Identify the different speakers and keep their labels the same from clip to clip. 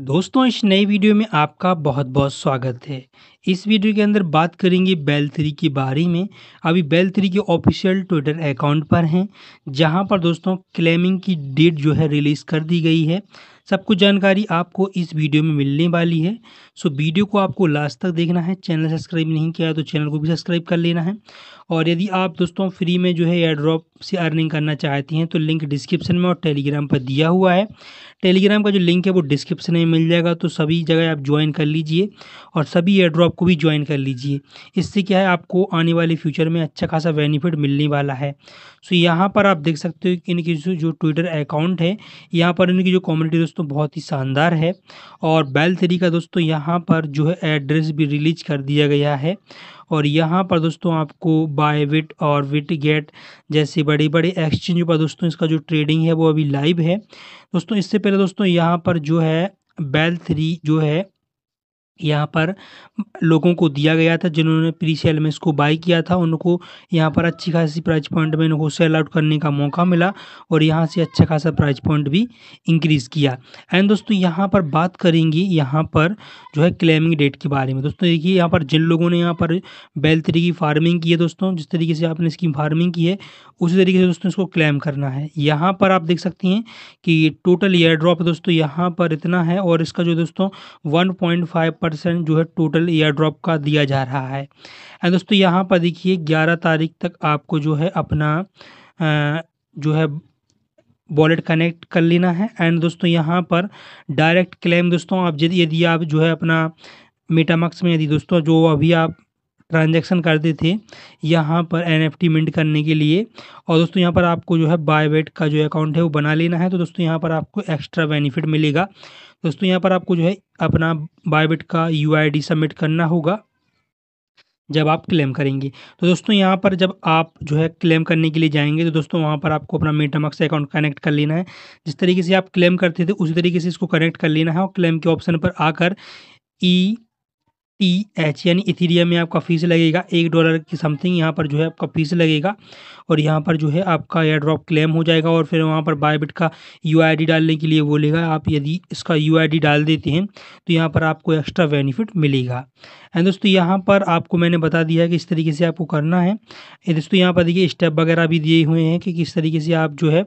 Speaker 1: दोस्तों इस नई वीडियो में आपका बहुत बहुत स्वागत है इस वीडियो के अंदर बात करेंगे बैल थ्री के बारे में अभी बैल थ्री के ऑफिशियल ट्विटर अकाउंट पर हैं जहां पर दोस्तों क्लेमिंग की डेट जो है रिलीज़ कर दी गई है सब कुछ जानकारी आपको इस वीडियो में मिलने वाली है सो वीडियो को आपको लास्ट तक देखना है चैनल सब्सक्राइब नहीं किया तो चैनल को भी सब्सक्राइब कर लेना है और यदि आप दोस्तों फ्री में जो है एयर ड्रॉप से अर्निंग करना चाहती हैं तो लिंक डिस्क्रिप्शन में और टेलीग्राम पर दिया हुआ है टेलीग्राम का जो लिंक है वो डिस्क्रिप्शन में मिल जाएगा तो सभी जगह आप ज्वाइन कर लीजिए और सभी एयर ड्रॉप को भी ज्वाइन कर लीजिए इससे क्या है आपको आने वाले फ्यूचर में अच्छा खासा बेनिफिट मिलने वाला है सो यहाँ पर आप देख सकते हो कि इनकी जो ट्विटर अकाउंट है यहाँ पर इनकी जो कम्युनिटी दोस्तों दोस्तों बहुत ही शानदार है और बैल थ्री का दोस्तों यहाँ पर जो है एड्रेस भी रिलीज कर दिया गया है और यहाँ पर दोस्तों आपको बाय विट और विट गेट जैसे बड़े बड़े एक्सचेंज पर दोस्तों इसका जो ट्रेडिंग है वो अभी लाइव है दोस्तों इससे पहले दोस्तों यहाँ पर जो है बैल थ्री जो है यहाँ पर लोगों को दिया गया था जिन्होंने प्री सेल में इसको बाई किया था उनको यहाँ पर अच्छी खासी प्राइस पॉइंट में इनको सेल आउट करने का मौका मिला और यहाँ से अच्छा खासा प्राइस पॉइंट भी इंक्रीज़ किया एंड दोस्तों यहाँ पर बात करेंगे यहाँ पर जो है क्लेमिंग डेट के बारे में दोस्तों देखिए यहाँ पर जिन लोगों ने यहाँ पर बैल तरीके की फार्मिंग की है दोस्तों जिस तरीके से आपने इसकी फार्मिंग की है उसी तरीके से दोस्तों इसको क्लेम करना है यहाँ पर आप देख सकते हैं कि टोटल एयर ड्रॉप दोस्तों यहाँ पर इतना है और इसका जो दोस्तों वन पॉइंट फाइव परसेंट जो है टोटल एयर ड्रॉप का दिया जा रहा है एंड दोस्तों यहाँ पर देखिए ग्यारह तारीख तक आपको जो है अपना जो है वॉलेट कनेक्ट कर लेना है एंड दोस्तों यहाँ पर डायरेक्ट क्लेम दोस्तों आप यदि यदि आप जो है अपना मेटामक्स में यदि दोस्तों जो अभी आप ट्रांजेक्शन करते थे यहाँ पर एन एफ मिंट करने के लिए और दोस्तों यहाँ पर आपको जो है वेट का जो अकाउंट है वो बना लेना है तो दोस्तों यहाँ पर आपको एक्स्ट्रा बेनिफिट मिलेगा दोस्तों यहाँ पर आपको जो है अपना बायोबिट का यू सबमिट करना होगा जब आप क्लेम करेंगे तो दोस्तों यहाँ पर जब आप जो है क्लेम करने के लिए जाएंगे तो दोस्तों वहाँ पर आपको अपना मेटामक्स अकाउंट कनेक्ट कर लेना है जिस तरीके से आप क्लेम करते थे उसी तरीके से इसको कनेक्ट कर लेना है और क्लेम के ऑप्शन पर आकर ई e ई एच यानी इथीरियम में आपका फीस लगेगा एक डॉलर की समथिंग यहाँ पर जो है आपका फीस लगेगा और यहाँ पर जो है आपका एयर ड्रॉप क्लेम हो जाएगा और फिर वहाँ पर बायबिट का यू डालने के लिए बोलेगा आप यदि इसका यू डाल देते हैं तो यहाँ पर आपको एक्स्ट्रा बेनिफिट मिलेगा एंड दोस्तों यहाँ पर आपको मैंने बता दिया कि इस तरीके से आपको करना है दोस्तों यहाँ पर देखिए स्टेप वगैरह भी दिए हुए हैं कि किस तरीके से आप जो है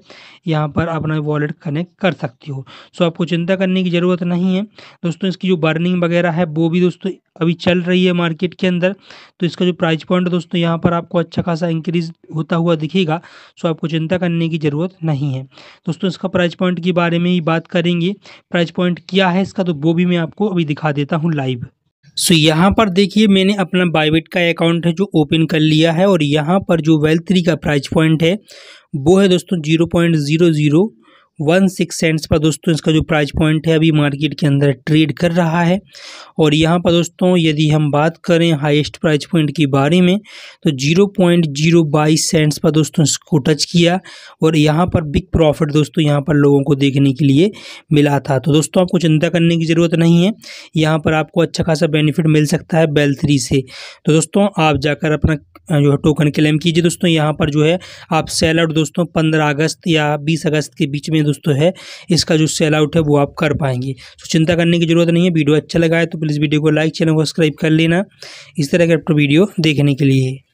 Speaker 1: यहाँ पर अपना वॉलेट कनेक्ट कर सकते हो सो आपको चिंता करने की ज़रूरत नहीं है दोस्तों इसकी जो बर्निंग वगैरह है वो भी दोस्तों अभी चल रही है मार्केट के अंदर तो इसका जो प्राइस पॉइंट दोस्तों यहाँ पर आपको अच्छा खासा इंक्रीज होता हुआ दिखेगा सो आपको चिंता करने की ज़रूरत नहीं है दोस्तों इसका प्राइस पॉइंट के बारे में ही बात करेंगे प्राइस पॉइंट क्या है इसका तो वो भी मैं आपको अभी दिखा देता हूँ लाइव सो so, यहाँ पर देखिए मैंने अपना बाइबिट का अकाउंट है जो ओपन कर लिया है और यहाँ पर जो थ्री का प्राइस पॉइंट है वो है दोस्तों zero point zero zero one six cents पर दोस्तों इसका जो प्राइस पॉइंट है अभी मार्केट के अंदर ट्रेड कर रहा है और यहाँ पर दोस्तों यदि हम बात करें हाईएस्ट प्राइस पॉइंट के बारे में तो जीरो पॉइंट जीरो बाईस सेंट्स पर दोस्तों इसको टच किया और यहाँ पर बिग प्रॉफिट दोस्तों यहाँ पर लोगों को देखने के लिए मिला था तो दोस्तों आपको चिंता करने की ज़रूरत नहीं है यहाँ पर आपको अच्छा खासा बेनिफिट मिल सकता है बेल थ्री से तो दोस्तों आप जाकर अपना जो है टोकन क्लेम कीजिए दोस्तों यहाँ पर जो है आप सेल आउट दोस्तों पंद्रह अगस्त या बीस अगस्त के बीच में दोस्तों है इसका जो सेल आउट है वो आप कर पाएंगे तो चिंता करने की जरूरत नहीं है वीडियो अच्छा लगा है तो प्लीज़ वीडियो को लाइक चैनल को सब्सक्राइब कर लेना इस तरह के आपको वीडियो देखने के लिए